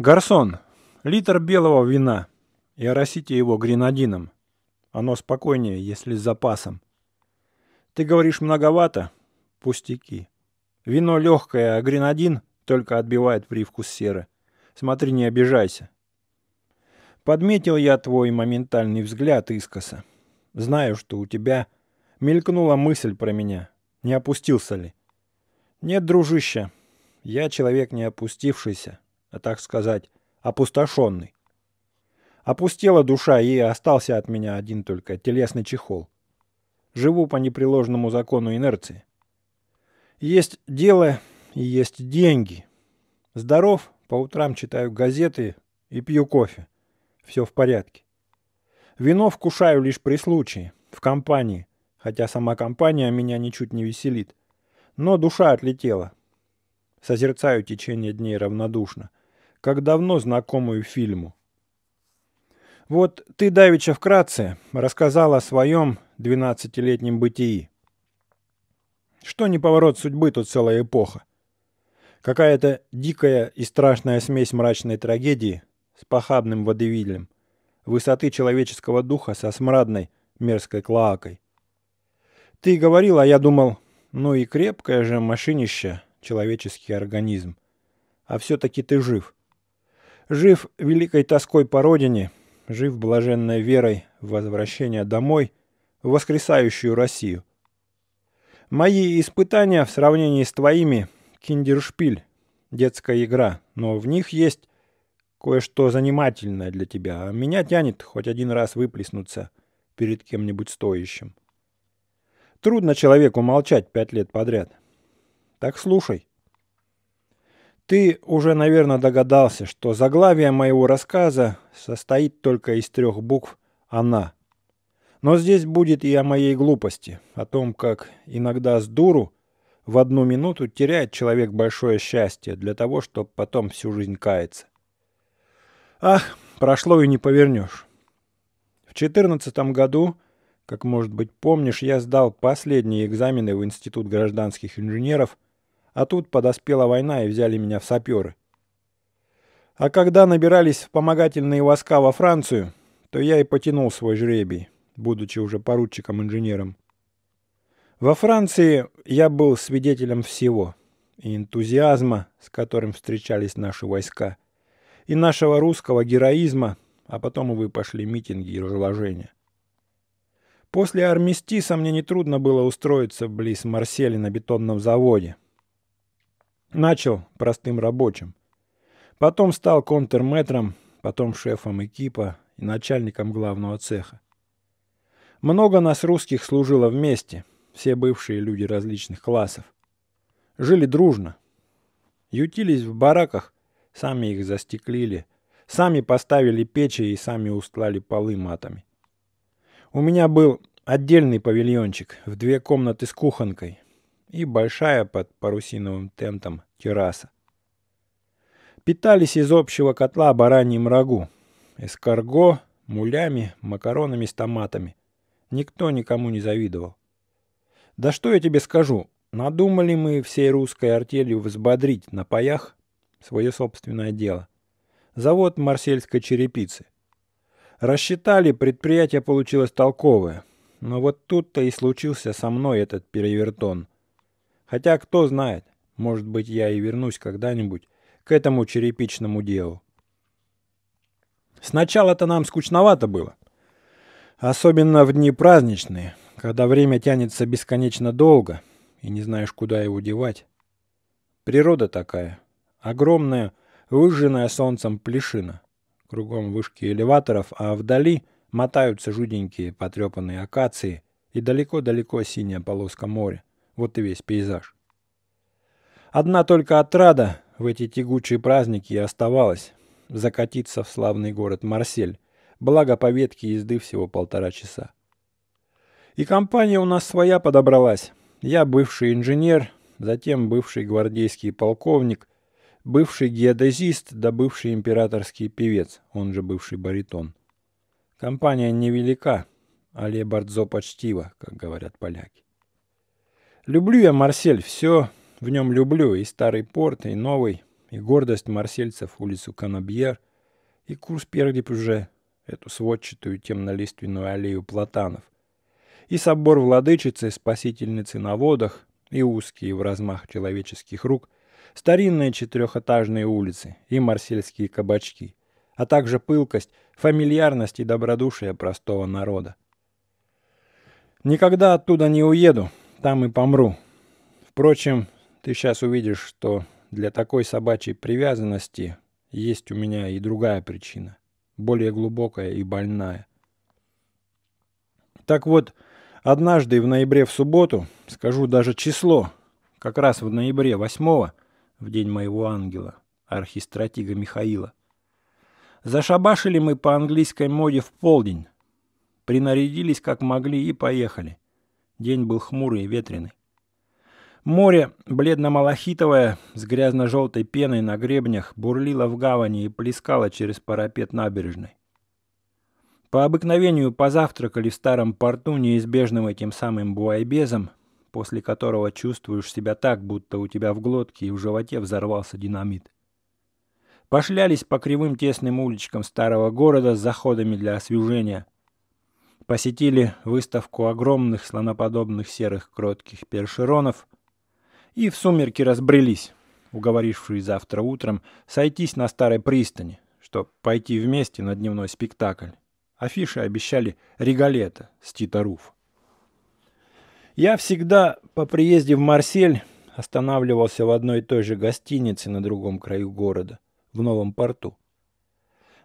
«Гарсон, литр белого вина и оросите его гренадином. Оно спокойнее, если с запасом. Ты говоришь многовато? Пустяки. Вино легкое, а гренадин только отбивает привкус серы. Смотри, не обижайся». Подметил я твой моментальный взгляд искоса. Знаю, что у тебя мелькнула мысль про меня. Не опустился ли? Нет, дружище, я человек не опустившийся, а так сказать, опустошенный. Опустела душа, и остался от меня один только телесный чехол. Живу по непреложному закону инерции. Есть дело и есть деньги. Здоров, по утрам читаю газеты и пью кофе. Все в порядке. Вино вкушаю лишь при случае, в компании, хотя сама компания меня ничуть не веселит. Но душа отлетела. Созерцаю течение дней равнодушно – как давно знакомую фильму. Вот ты, Давича, вкратце рассказал о своем 12-летнем бытии. Что не поворот судьбы, то целая эпоха. Какая-то дикая и страшная смесь мрачной трагедии с похабным водевилем, высоты человеческого духа со смрадной мерзкой клоакой. Ты говорил, а я думал, ну и крепкое же машинище, человеческий организм. А все-таки ты жив. Жив великой тоской по родине, жив блаженной верой в возвращение домой, в воскресающую Россию. Мои испытания в сравнении с твоими – киндершпиль, детская игра, но в них есть кое-что занимательное для тебя, а меня тянет хоть один раз выплеснуться перед кем-нибудь стоящим. Трудно человеку молчать пять лет подряд. Так слушай. Ты уже, наверное, догадался, что заглавие моего рассказа состоит только из трех букв «Она». Но здесь будет и о моей глупости, о том, как иногда с дуру в одну минуту теряет человек большое счастье для того, чтобы потом всю жизнь каяться. Ах, прошло и не повернешь. В четырнадцатом году, как, может быть, помнишь, я сдал последние экзамены в Институт гражданских инженеров – а тут подоспела война и взяли меня в саперы. А когда набирались вспомогательные войска во Францию, то я и потянул свой жребий, будучи уже поручиком-инженером. Во Франции я был свидетелем всего. И энтузиазма, с которым встречались наши войска, и нашего русского героизма, а потом, и пошли митинги и разложения. После армистиса мне нетрудно было устроиться близ Марселя на бетонном заводе, Начал простым рабочим. Потом стал контрметром, потом шефом экипа и начальником главного цеха. Много нас русских служило вместе, все бывшие люди различных классов. Жили дружно. Ютились в бараках, сами их застеклили, сами поставили печи и сами устлали полы матами. У меня был отдельный павильончик в две комнаты с кухонкой, и большая под парусиновым тентом терраса. Питались из общего котла бараньим рагу, эскарго, мулями, макаронами с томатами. Никто никому не завидовал. Да что я тебе скажу, надумали мы всей русской артелью взбодрить на паях свое собственное дело. Завод марсельской черепицы. Рассчитали, предприятие получилось толковое. Но вот тут-то и случился со мной этот перевертон. Хотя кто знает, может быть, я и вернусь когда-нибудь к этому черепичному делу. Сначала-то нам скучновато было. Особенно в дни праздничные, когда время тянется бесконечно долго и не знаешь, куда его девать. Природа такая. Огромная, выжженная солнцем плешина. Кругом вышки элеваторов, а вдали мотаются жуденькие потрепанные акации и далеко-далеко синяя полоска моря. Вот и весь пейзаж. Одна только отрада в эти тягучие праздники и оставалась – закатиться в славный город Марсель, благо по ветке езды всего полтора часа. И компания у нас своя подобралась. Я бывший инженер, затем бывший гвардейский полковник, бывший геодезист да бывший императорский певец, он же бывший баритон. Компания невелика, але борцо почтива, как говорят поляки. Люблю я Марсель, все в нем люблю, и старый порт, и новый, и гордость марсельцев, улицу Канабьер, и курс Пердип уже, эту сводчатую темнолиственную аллею платанов, и собор владычицы, спасительницы на водах, и узкие в размах человеческих рук, старинные четырехэтажные улицы и марсельские кабачки, а также пылкость, фамильярность и добродушие простого народа. Никогда оттуда не уеду, там и помру. Впрочем, ты сейчас увидишь, что для такой собачьей привязанности есть у меня и другая причина, более глубокая и больная. Так вот, однажды в ноябре в субботу, скажу даже число, как раз в ноябре 8 в день моего ангела, архистратига Михаила, зашабашили мы по английской моде в полдень, принарядились как могли и поехали. День был хмурый и ветреный. Море, бледно-малахитовое, с грязно-желтой пеной на гребнях, бурлило в гавани и плескало через парапет набережной. По обыкновению позавтракали в старом порту неизбежным этим самым буайбезом, после которого чувствуешь себя так, будто у тебя в глотке и в животе взорвался динамит. Пошлялись по кривым тесным уличкам старого города с заходами для освежения, посетили выставку огромных слоноподобных серых кротких першеронов и в сумерки разбрелись, уговорившись завтра утром сойтись на старой пристани, чтобы пойти вместе на дневной спектакль. Афиши обещали регалета с Тита Руф. Я всегда по приезде в Марсель останавливался в одной и той же гостинице на другом краю города, в Новом порту.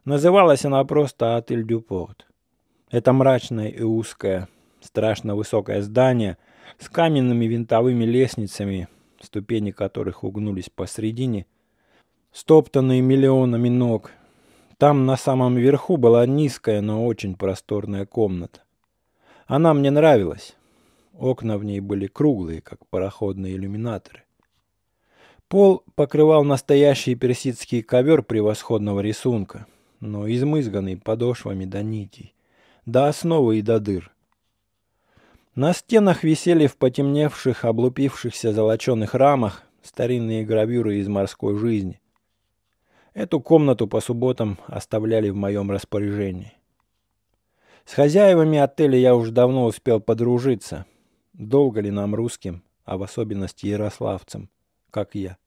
Называлась она просто «Отель Дюпорт». Это мрачное и узкое, страшно высокое здание с каменными винтовыми лестницами, ступени которых угнулись посредине, стоптанные миллионами ног. Там на самом верху была низкая, но очень просторная комната. Она мне нравилась. Окна в ней были круглые, как пароходные иллюминаторы. Пол покрывал настоящий персидский ковер превосходного рисунка, но измызганный подошвами до нитей до основы и до дыр. На стенах висели в потемневших, облупившихся золоченых рамах старинные гравюры из морской жизни. Эту комнату по субботам оставляли в моем распоряжении. С хозяевами отеля я уже давно успел подружиться. Долго ли нам русским, а в особенности ярославцам, как я.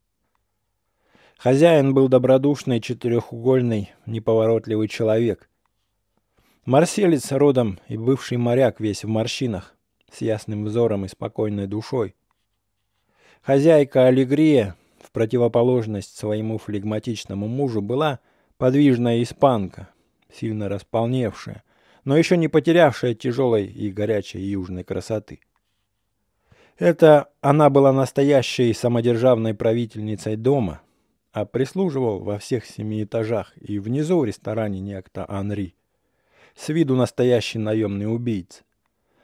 Хозяин был добродушный, четырехугольный, неповоротливый человек, Марселец родом и бывший моряк весь в морщинах, с ясным взором и спокойной душой. Хозяйка Аллегрия, в противоположность своему флегматичному мужу, была подвижная испанка, сильно располневшая, но еще не потерявшая тяжелой и горячей южной красоты. Это она была настоящей самодержавной правительницей дома, а прислуживал во всех семи этажах и внизу в ресторане некто Анри. С виду настоящий наемный убийца.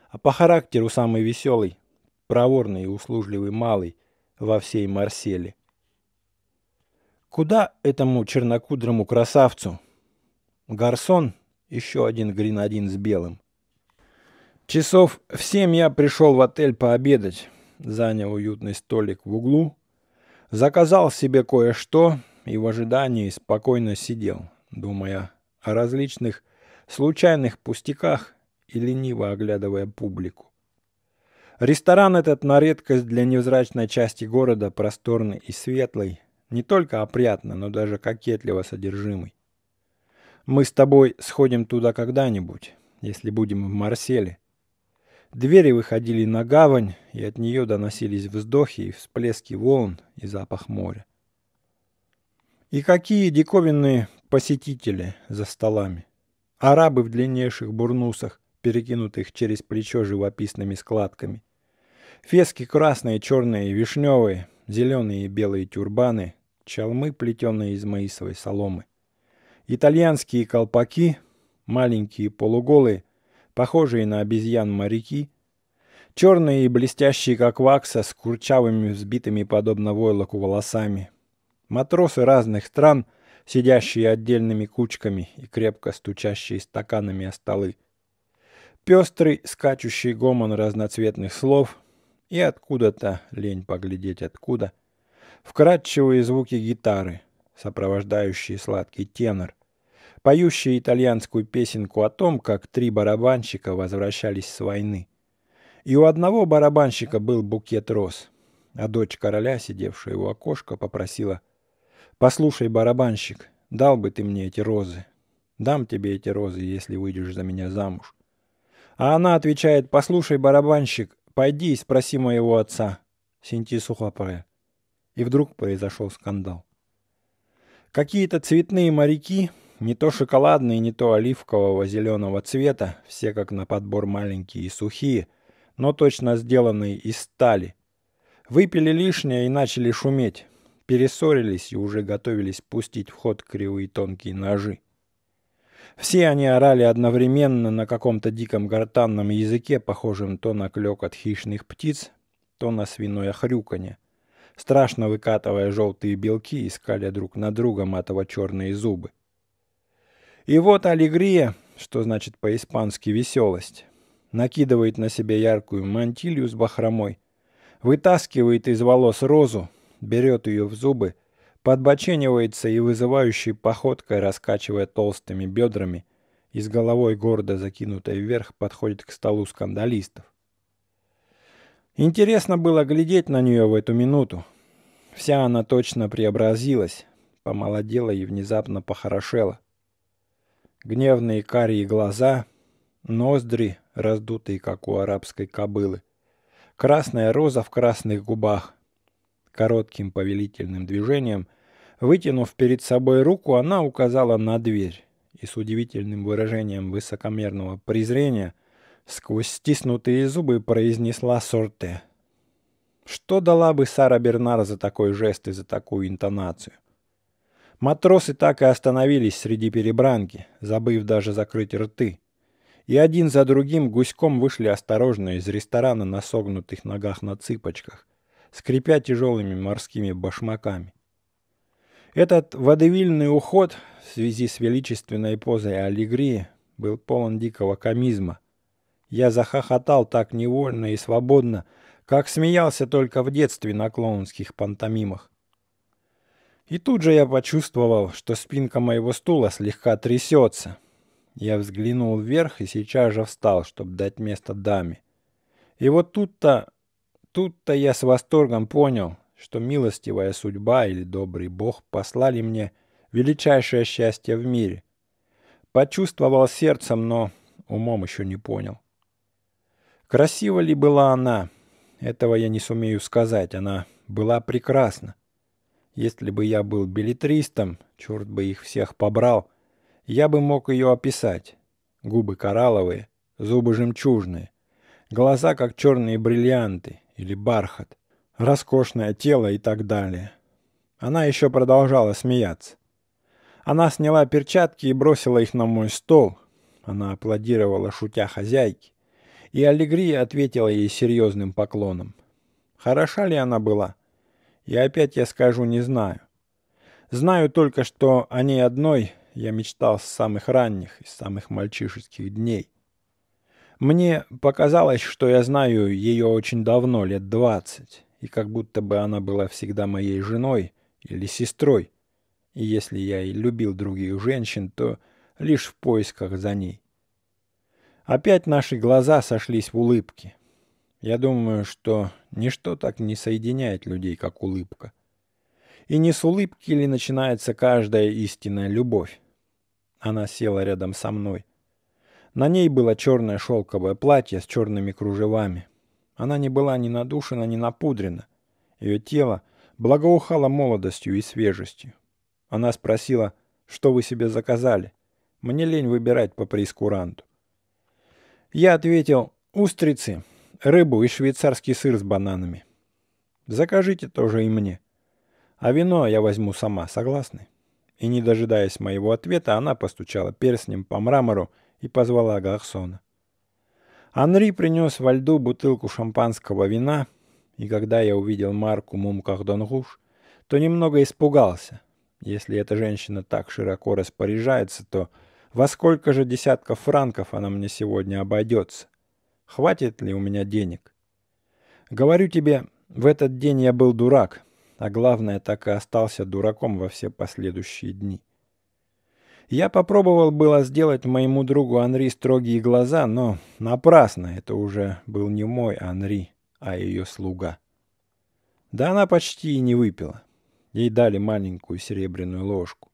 А по характеру самый веселый, проворный и услужливый малый во всей Марселе. Куда этому чернокудрому красавцу? Гарсон, еще один гренадин с белым. Часов в семь я пришел в отель пообедать, занял уютный столик в углу, заказал себе кое-что и в ожидании спокойно сидел, думая о различных случайных пустяках и лениво оглядывая публику. Ресторан этот на редкость для невзрачной части города просторный и светлый, не только опрятно, но даже кокетливо содержимый. Мы с тобой сходим туда когда-нибудь, если будем в Марселе. Двери выходили на гавань, и от нее доносились вздохи и всплески волн и запах моря. И какие диковинные посетители за столами – арабы в длиннейших бурнусах, перекинутых через плечо живописными складками. Фески красные, черные и вишневые, зеленые и белые тюрбаны, чалмы, плетенные из маисовой соломы. Итальянские колпаки, маленькие полуголые, похожие на обезьян-моряки, черные и блестящие, как вакса, с курчавыми взбитыми, подобно войлоку, волосами. Матросы разных стран сидящие отдельными кучками и крепко стучащие стаканами о столы. Пестрый, скачущий гомон разноцветных слов и откуда-то, лень поглядеть откуда, вкрадчивые звуки гитары, сопровождающие сладкий тенор, поющие итальянскую песенку о том, как три барабанщика возвращались с войны. И у одного барабанщика был букет роз, а дочь короля, сидевшая у окошка, попросила – Послушай, барабанщик, дал бы ты мне эти розы. Дам тебе эти розы, если выйдешь за меня замуж. А она отвечает, послушай, барабанщик, пойди и спроси моего отца. Синти Сухапая. И вдруг произошел скандал. Какие-то цветные моряки, не то шоколадные, не то оливкового зеленого цвета, все как на подбор маленькие и сухие, но точно сделанные из стали, выпили лишнее и начали шуметь перессорились и уже готовились пустить в ход кривые тонкие ножи. Все они орали одновременно на каком-то диком гортанном языке, похожем то на клёк от хищных птиц, то на свиное хрюканье, страшно выкатывая желтые белки и скаля друг на друга матово-черные зубы. И вот аллегрия, что значит по-испански «веселость», накидывает на себя яркую мантилью с бахромой, вытаскивает из волос розу, берет ее в зубы, подбоченивается и вызывающей походкой, раскачивая толстыми бедрами и с головой гордо закинутой вверх, подходит к столу скандалистов. Интересно было глядеть на нее в эту минуту. Вся она точно преобразилась, помолодела и внезапно похорошела. Гневные карие глаза, ноздри, раздутые, как у арабской кобылы, красная роза в красных губах, коротким повелительным движением, вытянув перед собой руку, она указала на дверь и с удивительным выражением высокомерного презрения сквозь стиснутые зубы произнесла «Сорте». Что дала бы Сара Бернар за такой жест и за такую интонацию? Матросы так и остановились среди перебранки, забыв даже закрыть рты. И один за другим гуськом вышли осторожно из ресторана на согнутых ногах на цыпочках, скрипя тяжелыми морскими башмаками. Этот водевильный уход в связи с величественной позой аллегрии был полон дикого комизма. Я захохотал так невольно и свободно, как смеялся только в детстве на клоунских пантомимах. И тут же я почувствовал, что спинка моего стула слегка трясется. Я взглянул вверх и сейчас же встал, чтобы дать место даме. И вот тут-то Тут-то я с восторгом понял, что милостивая судьба или добрый бог послали мне величайшее счастье в мире. Почувствовал сердцем, но умом еще не понял. Красива ли была она? Этого я не сумею сказать. Она была прекрасна. Если бы я был билетристом, черт бы их всех побрал, я бы мог ее описать. Губы коралловые, зубы жемчужные, глаза как черные бриллианты, или бархат, роскошное тело и так далее. Она еще продолжала смеяться. Она сняла перчатки и бросила их на мой стол. Она аплодировала, шутя хозяйке. И Аллегрия ответила ей серьезным поклоном. Хороша ли она была? И опять я скажу, не знаю. Знаю только, что о ней одной я мечтал с самых ранних и самых мальчишеских дней. Мне показалось, что я знаю ее очень давно, лет двадцать, и как будто бы она была всегда моей женой или сестрой. И если я и любил других женщин, то лишь в поисках за ней. Опять наши глаза сошлись в улыбке. Я думаю, что ничто так не соединяет людей, как улыбка. И не с улыбки ли начинается каждая истинная любовь? Она села рядом со мной – на ней было черное шелковое платье с черными кружевами. Она не была ни надушена, ни напудрена. Ее тело благоухало молодостью и свежестью. Она спросила, что вы себе заказали. Мне лень выбирать по прескуранту. Я ответил, устрицы, рыбу и швейцарский сыр с бананами. Закажите тоже и мне. А вино я возьму сама, согласны? И не дожидаясь моего ответа, она постучала перстнем по мрамору и позвала Гарсона. Анри принес во льду бутылку шампанского вина, и когда я увидел марку Мум Кордон Руж, то немного испугался. Если эта женщина так широко распоряжается, то во сколько же десятков франков она мне сегодня обойдется? Хватит ли у меня денег? Говорю тебе, в этот день я был дурак, а главное, так и остался дураком во все последующие дни. — я попробовал было сделать моему другу Анри строгие глаза, но напрасно, это уже был не мой Анри, а ее слуга. Да она почти и не выпила. Ей дали маленькую серебряную ложку.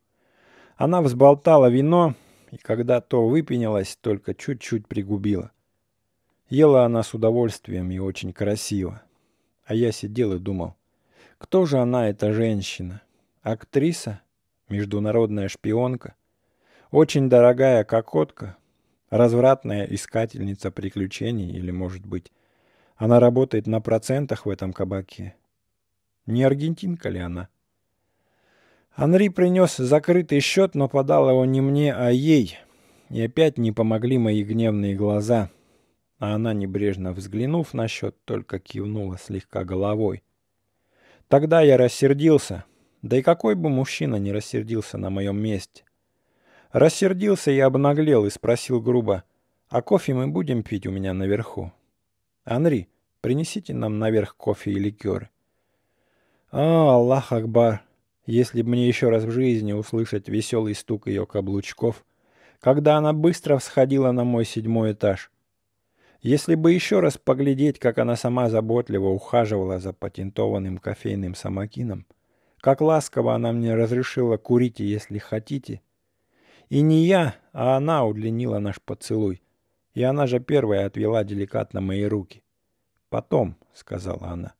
Она взболтала вино, и когда то выпенилась, только чуть-чуть пригубила. Ела она с удовольствием и очень красиво. А я сидел и думал, кто же она, эта женщина? Актриса? Международная шпионка? Очень дорогая кокотка, развратная искательница приключений или, может быть, она работает на процентах в этом кабаке. Не аргентинка ли она? Анри принес закрытый счет, но подал его не мне, а ей. И опять не помогли мои гневные глаза. А она, небрежно взглянув на счет, только кивнула слегка головой. Тогда я рассердился. Да и какой бы мужчина не рассердился на моем месте. Рассердился я обнаглел и спросил грубо, «А кофе мы будем пить у меня наверху?» «Анри, принесите нам наверх кофе и ликер". «А, Аллах Акбар! Если бы мне еще раз в жизни услышать веселый стук ее каблучков, когда она быстро всходила на мой седьмой этаж. Если бы еще раз поглядеть, как она сама заботливо ухаживала за патентованным кофейным самокином, как ласково она мне разрешила курить, если хотите, и не я, а она удлинила наш поцелуй. И она же первая отвела деликатно мои руки. «Потом», — сказала она.